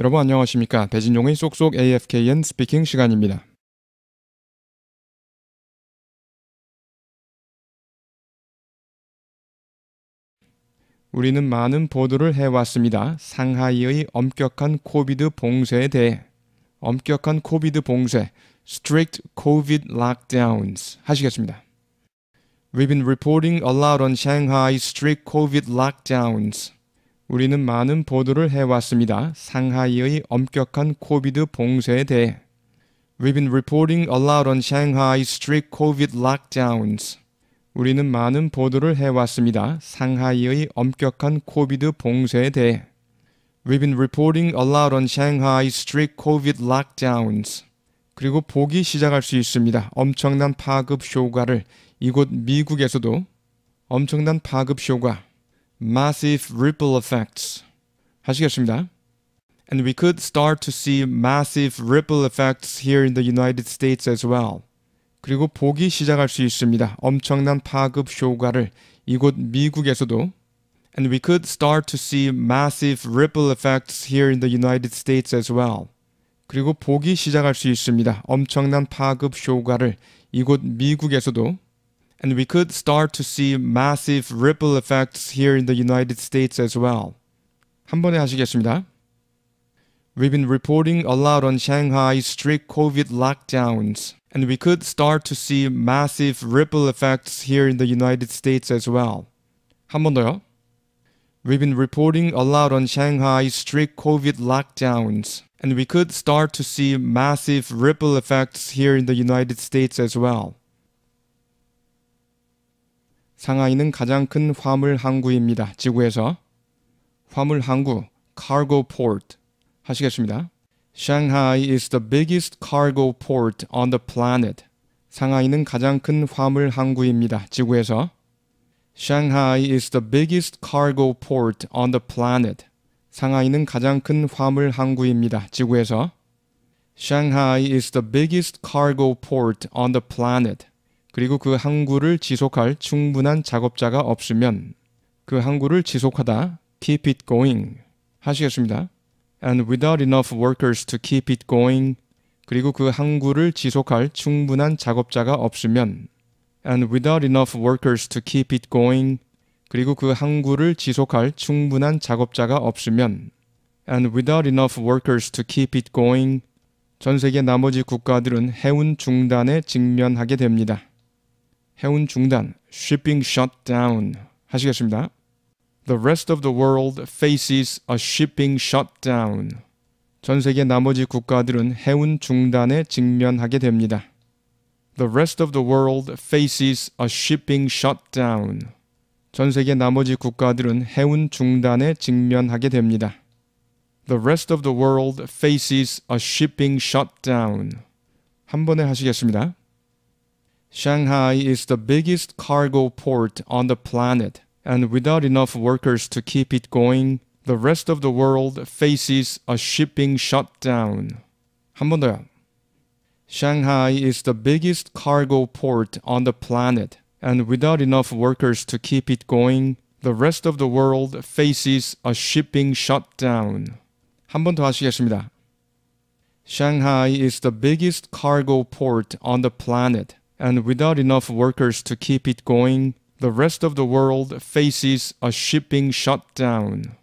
여러분 안녕하십니까? 배진종의 쏙쏙 AFKN 스피킹 시간입니다. 우리는 많은 보도를 해왔습니다. 상하이의 엄격한 코비드 봉쇄에 대해 엄격한 코비드 봉쇄 (strict COVID lockdowns) 하시겠습니다. We've been reporting a lot on Shanghai's strict COVID lockdowns. 우리는 많은 보도를 해왔습니다. 상하이의 엄격한 코비드 봉쇄에 대해. We've been reporting a lot on Shanghai's strict COVID lockdowns. 우리는 많은 보도를 해왔습니다. 상하이의 엄격한 코비드 봉쇄에 대해. We've been reporting a lot on Shanghai's strict COVID lockdowns. 그리고 보기 시작할 수 있습니다. 엄청난 파급 효과를 이곳 미국에서도 엄청난 파급 효과 massive ripple effects 하시겠습니다. And we could start to see massive ripple effects here in the United States as well. 그리고 보기 시작할 수 있습니다. 엄청난 파급 효과를 이곳 미국에서도 And we could start to see massive ripple effects here in the United States as well. 그리고 보기 시작할 수 있습니다. 엄청난 파급 효과를 이곳 미국에서도 And we could start to see massive ripple effects here in the United States as well. 한 번에 하시겠습니다. We've been reporting a lot on Shanghai's strict COVID lockdowns, and we could start to see massive ripple effects here in the United States as well. 한 번 더요. We've been reporting a lot on Shanghai's strict COVID lockdowns, and we could start to see massive ripple effects here in the United States as well. 상하이는 가장 큰 화물 항구입니다. 지구에서 화물 항구 cargo port 하시겠습니다. Shanghai is the biggest cargo port on the planet. 상하이는 가장 큰 화물 항구입니다. 지구에서 Shanghai is the biggest cargo port on the planet. 상하이는 가장 큰 화물 항구입니다. 지구에서 Shanghai is the biggest cargo port on the planet. 그리고 그 항구를 지속할 충분한 작업자가 없으면 그 항구를 지속하다 keep it going 하시겠습니다. And without enough workers to keep it going 그리고 그 항구를 지속할 충분한 작업자가 없으면 And without enough workers to keep it going 그리고 그 항구를 지속할 충분한 작업자가 없으면 And without enough workers to keep it going 전 세계 나머지 국가들은 해운 중단에 직면하게 됩니다. 해운 중단, shipping shutdown 하시겠습니다. The rest of the world faces a shipping shutdown. 전 세계 나머지 국가들은 해운 중단에 직면하게 됩니다. The rest of the world faces a shipping shutdown. 전 세계 나머지 국가들은 해운 중단에 직면하게 됩니다. The rest of the world faces a shipping shutdown. 한 번에 하시겠습니다. Shanghai is the biggest cargo port on the planet, and without enough workers to keep it going, the rest of the world faces a shipping shutdown. 한 번 더요. Shanghai is the biggest cargo port on the planet, and without enough workers to keep it going, the rest of the world faces a shipping shutdown. 한 번 더 하시겠습니다. Shanghai is the biggest cargo port on the planet, and without enough workers to keep it going, the rest of the world faces a shipping shutdown.